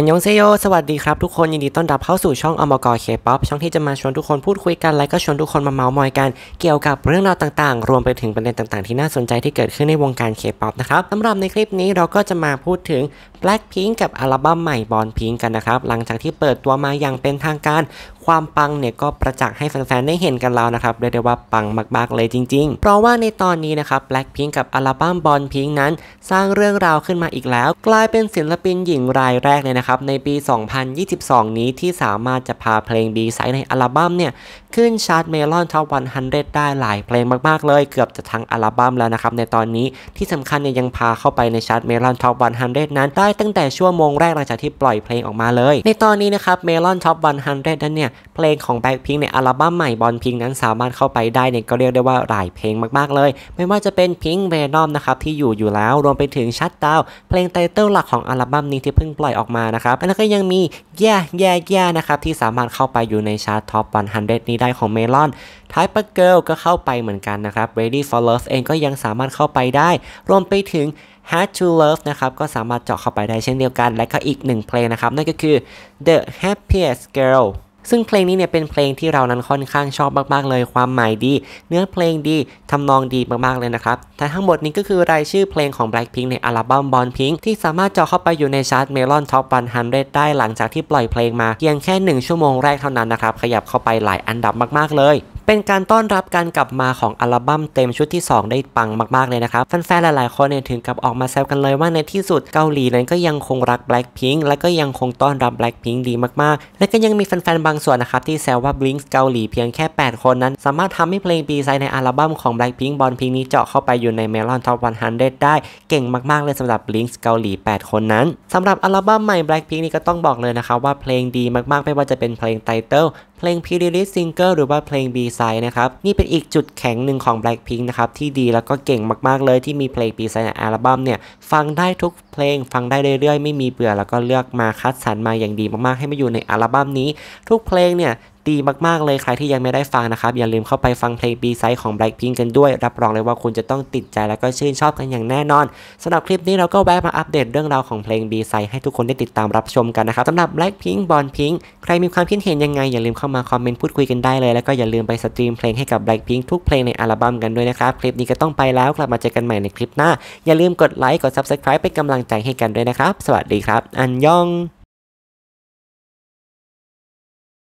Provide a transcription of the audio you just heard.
อันยองเซโยสวัสดีครับทุกคน ยินดีต้อนรับเข้าสู่ช่องอมกอเคป๊อปช่องที่จะมาชวนทุกคนพูดคุยกัน และก็ชวนทุกคนมาเมาส์มอยกันเกี่ยวกับเรื่องราวต่างๆ รวมไปถึงประเด็นต่างๆที่น่าสนใจที่เกิดขึ้นในวงการเคป๊อปนะครับสำหรับในคลิปนี้เราก็จะมาพูดถึง Blackpink กับอัลบั้มใหม่บอลพิงกันนะครับ หลังจากที่เปิดตัวมาอย่างเป็นทางการความปังเนี่ยก็ประจักษ์ให้แฟนๆ ได้เห็นกันแล้วนะครับเรียกได้ว่าปังมากๆเลยจริงๆ เพราะว่าในตอนนี้นะครับแบล็คพิงกับอัลบั้มบอลพิงนั้น สร้างเรื่องราวขึ้นมาอีกแล้ว กลายเป็นศิลปินหญิงรายแรกเลยนะครับในปี 2022 นี้ที่สามารถจะพาเพลงบีไซ์ในอัลบั้มเนี่ยขึ้นชาร์ตเมลอนท็อป100 ได้หลายเพลงมากๆเลย เกือบจะทั้งอัลบั้มแล้วนะครับในตอนนี้ที่สำคัญเนี่ยยังพาเข้าไปในชาร์ตเมลอนท็อป100 นั้นได้ตั้งแต่ชั่วโมงแรกหลังจากที่ปล่อยเพลงออกมาเลยในตอนนี้นะครับเมลอนท็อปนเดนั้นเนี่ยเพลงของแบ็คพิงในอัลบั้มใหม่บอลพิงนั้นสามารถเข้าไปได้เนี่ยก็เรียกได้ว่าหลายเพลงมากๆเลย ไม่ว่าจะเป็นพิงเวนอมนะครับที่อยู่อยู่แล้วรวมไปถึงชัดดาวเพลงไตเติลหลักของอัลบั้มนี้ที่เพิ่งปล่อยออกมานะครับแล้วก็ยังมีแย่แย่แย่นะครับที่สามารถเข้าไปอยู่ในชาร์ตท็อป100 นี้ได้ของเมลอนทายปะเกิลก็เข้าไปเหมือนกันนะครับ Ready for Love เองก็ยังสามารถเข้าไปได้รวมไปถึง Hard to Love นะครับก็สามารถเจาะเข้าไปได้เช่นเดียวกันและก็อีกหนึ่งเพลงนะครับนั่นก็คือ The Happiest Girl ซึ่งเพลงนี้เนี่ยเป็นเพลงที่เรานั้นค่อนข้างชอบมาก ๆ เลยความหมายดี เนื้อเพลงดีทำนองดีมากๆเลยนะครับแต่ทั้งหมดนี้ก็คือรายชื่อเพลงของ Blackpink ในอัลบั้ม Born Pink ที่สามารถเจาะเข้าไปอยู่ในชาร์ต Melon Top 100 ได้หลังจากที่ปล่อยเพลงมาเพียงแค่ 1 ชั่วโมงแรกเท่านั้นนะครับ ขยับเข้าไปหลายอันดับมากๆเลยเป็นการต้อนรับการกลับมาของอัลบั้มเต็มชุดที่ 2 ได้ปังมากๆเลยนะครับแฟนๆหลายๆคนเนี่ยถึงกับออกมาแซวกันเลยว่าในที่สุดเกาหลีนั้นก็ยังคงรัก b l a c k p ง n ์และก็ยังคงต้อนรับ b l a c k p ง n ์ดีมากๆ และก็ยังมีแฟนๆบางส่วนนะครับที่แซวว่าบลิงส์เกาหลีเพียงแค่ 8 คนนั้น สามารถทำให้เพลงปีไซในอัลบั้มของ b l a c k p ง n ์บอลพิงนี้เจาะเข้าไปอยู่ในเมลอนท็อป100 ได้ เก่งมากๆเลยสำหรับบลิงส์เกาหลี8คนนั้น สำหรับอัลบั้มใหม่ b l a c k p ง n ์นี่ก็ต้องบอกเลยนะครับว่าเพลงดีมากๆไม่ว่าจะเป็นเพลงไตเติลเพลงพเ r ลิสซิงเกิลหรือว่าเพลง B side นะครับ นี่เป็นอีกจุดแข็งหนึ่งของ Blackpink นะครับ ที่ดีแล้วก็เก่งมากๆเลยที่มีเพลง B side ในอัลบั้มเนี่ย ฟังได้ทุกเพลง ฟังได้เรื่อย ๆ ไม่มีเบื่อแล้วก็เลือกมาคัดสรรมาอย่างดีมาก ๆ ให้มาอยู่ในอัลบั้มนี้ ทุกเพลงเนี่ยดีมากๆเลยใครที่ยังไม่ได้ฟังนะครับ อย่าลืมเข้าไปฟังเพลง B-side ของ Blackpink กันด้วย รับรองเลยว่าคุณจะต้องติดใจแล้วก็ชื่นชอบกันอย่างแน่นอน สำหรับคลิปนี้เราก็แวะมาอัปเดตเรื่องราวของเพลง B-side ให้ทุกคนได้ติดตามรับชมกันนะครับ สำหรับ Blackpink บอลพิงใครมีความคิดเห็นยังไงอย่าลืมเข้ามาคอมเมนต์พูดคุยกันได้เลย แล้วก็อย่าลืมไปสตรีมเพลงให้กับ Blackpink ทุกเพลงในอัลบั้มกันด้วยนะครับ คลิปนี้ก็ต้องไปแล้ว กลับมาเจอกันใหม่ในคลิปหน้า อย่าลืมกดไลค์ กด Subscribe เป็นกำลังใจให้กันด้วยนะครับ สวัสดีครับ อันยอง